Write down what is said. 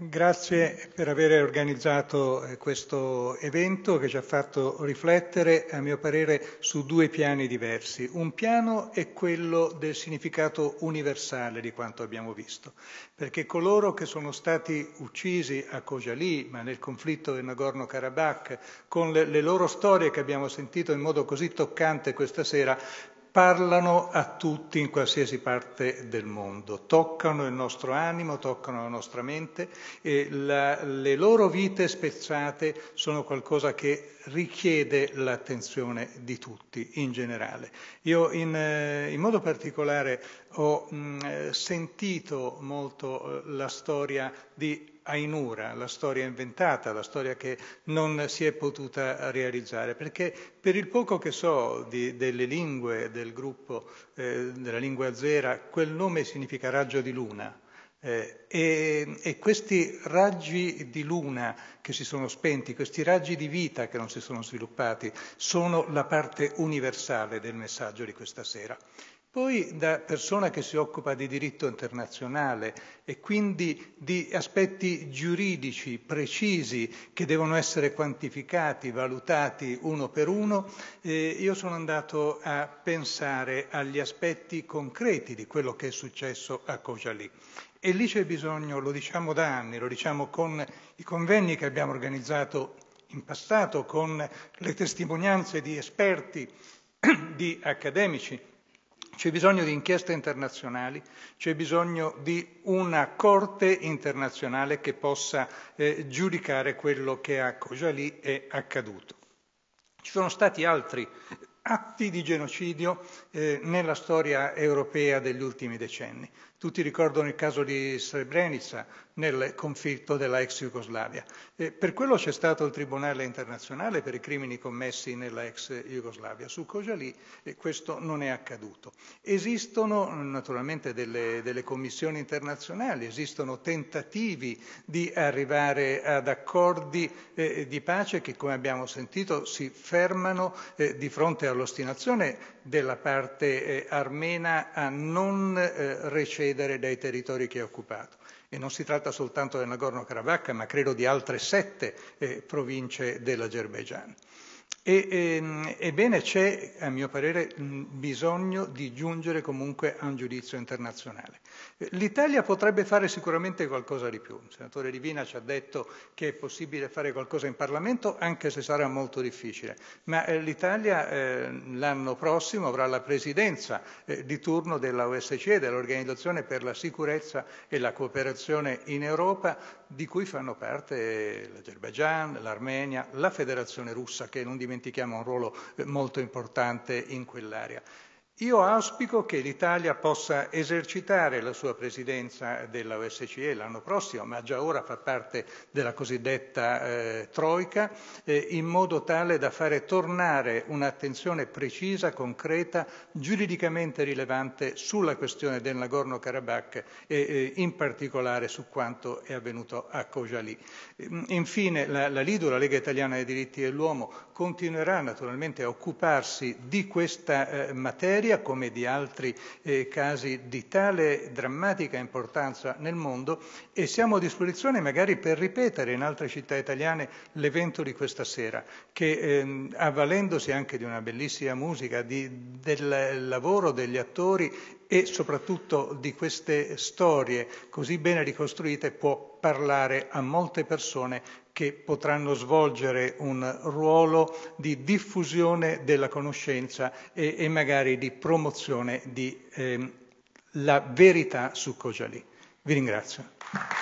Grazie per aver organizzato eh, questo evento che ci ha fatto riflettere, a mio parere, su due piani diversi. Un piano è quello del significato universale di quanto abbiamo visto, perché coloro che sono stati uccisi a Khojaly, ma nel conflitto del Nagorno-Karabakh, con le loro storie che abbiamo sentito in modo così toccante questa sera, parlano a tutti in qualsiasi parte del mondo, toccano il nostro animo, toccano la nostra mente e la, le loro vite spezzate sono qualcosa che richiede l'attenzione di tutti in generale. Io in, eh, in modo particolare ho mh, sentito molto eh, la storia di Ainura, la storia inventata, la storia che non si è potuta realizzare, perché per il poco che so di, delle lingue del gruppo, eh, della lingua azera, quel nome significa raggio di luna. Eh, e, e, questi raggi di luna che si sono spenti, questi raggi di vita che non si sono sviluppati, sono la parte universale del messaggio di questa sera. Poi da persona che si occupa di diritto internazionale e quindi di aspetti giuridici precisi che devono essere quantificati, valutati uno per uno, eh, io sono andato a pensare agli aspetti concreti di quello che è successo a Cocialì. E lì c'è bisogno, lo diciamo da anni, lo diciamo con i convegni che abbiamo organizzato in passato, con le testimonianze di esperti, di accademici, c'è bisogno di inchieste internazionali, c'è bisogno di una corte internazionale che possa eh, giudicare quello che a Khojaly è accaduto. Ci sono stati altri atti di genocidio eh, nella storia europea degli ultimi decenni. Tutti ricordano il caso di Srebrenica nel conflitto della ex Jugoslavia. Eh, per quello c'è stato il Tribunale internazionale per i crimini commessi nella ex Jugoslavia. Su Kojali eh, questo non è accaduto. Esistono naturalmente delle, delle commissioni internazionali, esistono tentativi di arrivare ad accordi eh, di pace che, come abbiamo sentito, si fermano eh, di fronte a era della parte eh, armena a non eh, recedere dai territori che ha occupato. E non si tratta soltanto del Nagorno-Karabakh, ma credo di altre sette eh, province dell'Azerbaigian. E, e, ehm, ebbene c'è, a mio parere, bisogno di giungere comunque a un giudizio internazionale. L'Italia potrebbe fare sicuramente qualcosa di più. Il senatore Rivina ci ha detto che è possibile fare qualcosa in Parlamento, anche se sarà molto difficile, ma eh, l'Italia eh, l'anno prossimo avrà la presidenza eh, di turno della OSCE, dell'Organizzazione per la sicurezza e la cooperazione in Europa, di cui fanno parte l'Azerbaigian, l'Armenia, la Federazione russa, che non dimentichiamo dimentichiamo un ruolo eh, molto importante in quell'area. Io auspico che l'Italia possa esercitare la sua presidenza della OSCE l'anno prossimo, ma già ora fa parte della cosiddetta eh, Troica, eh, in modo tale da fare tornare un'attenzione precisa, concreta, giuridicamente rilevante sulla questione del Nagorno-Karabakh e eh, in particolare su quanto è avvenuto a Kojali. Eh, infine, la, la Lido, la Lega Italiana dei diritti dell'uomo, continuerà naturalmente a occuparsi di questa eh, materia Siria, come di altri eh, casi di tale drammatica importanza nel mondo, e siamo a disposizione magari per ripetere in altre città italiane l'evento di questa sera, che ehm, avvalendosi anche di una bellissima musica, di, del lavoro degli attori e soprattutto di queste storie così bene ricostruite può parlare a molte persone che potranno svolgere un ruolo di diffusione della conoscenza e, e magari di promozione della ehm, eh, verità su Khojaly. Vi ringrazio.